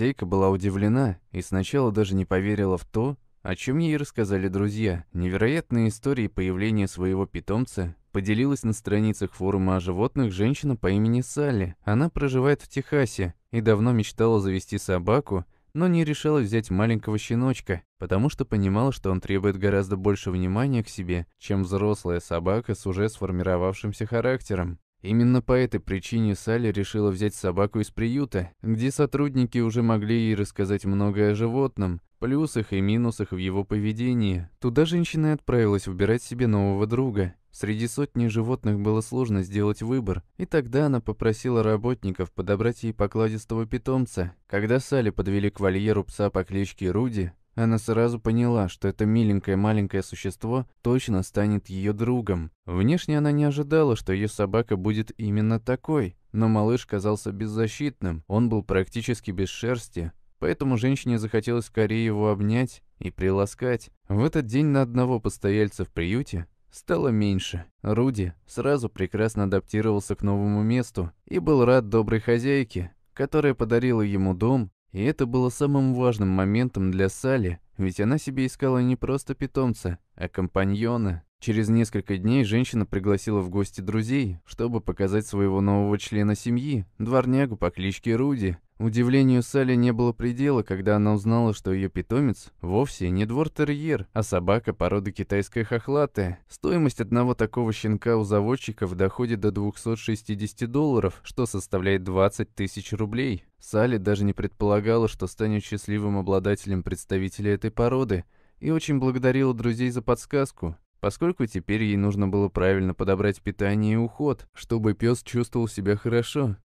Хозяйка была удивлена и сначала даже не поверила в то, о чем ей рассказали друзья. Невероятные истории появления своего питомца поделилась на страницах форума о животных женщина по имени Салли. Она проживает в Техасе и давно мечтала завести собаку, но не решала взять маленького щеночка, потому что понимала, что он требует гораздо больше внимания к себе, чем взрослая собака с уже сформировавшимся характером. Именно по этой причине Салли решила взять собаку из приюта, где сотрудники уже могли ей рассказать многое о животном, плюсах и минусах в его поведении. Туда женщина и отправилась выбирать себе нового друга. Среди сотни животных было сложно сделать выбор, и тогда она попросила работников подобрать ей покладистого питомца. Когда Салли подвели к вольеру пса по кличке Руди, она сразу поняла, что это миленькое маленькое существо точно станет ее другом. Внешне она не ожидала, что ее собака будет именно такой, но малыш казался беззащитным, он был практически без шерсти, поэтому женщине захотелось скорее его обнять и приласкать. В этот день на одного постояльца в приюте стало меньше. Руди сразу прекрасно адаптировался к новому месту и был рад доброй хозяйке, которая подарила ему дом и это было самым важным моментом для Сали, ведь она себе искала не просто питомца, а компаньона. Через несколько дней женщина пригласила в гости друзей, чтобы показать своего нового члена семьи, дворнягу по кличке Руди. Удивлению Салли не было предела, когда она узнала, что ее питомец вовсе не двортерьер, а собака породы китайская хохлатая. Стоимость одного такого щенка у заводчиков доходит до 260 долларов, что составляет 20 тысяч рублей. Салли даже не предполагала, что станет счастливым обладателем представителя этой породы, и очень благодарила друзей за подсказку поскольку теперь ей нужно было правильно подобрать питание и уход, чтобы пес чувствовал себя хорошо.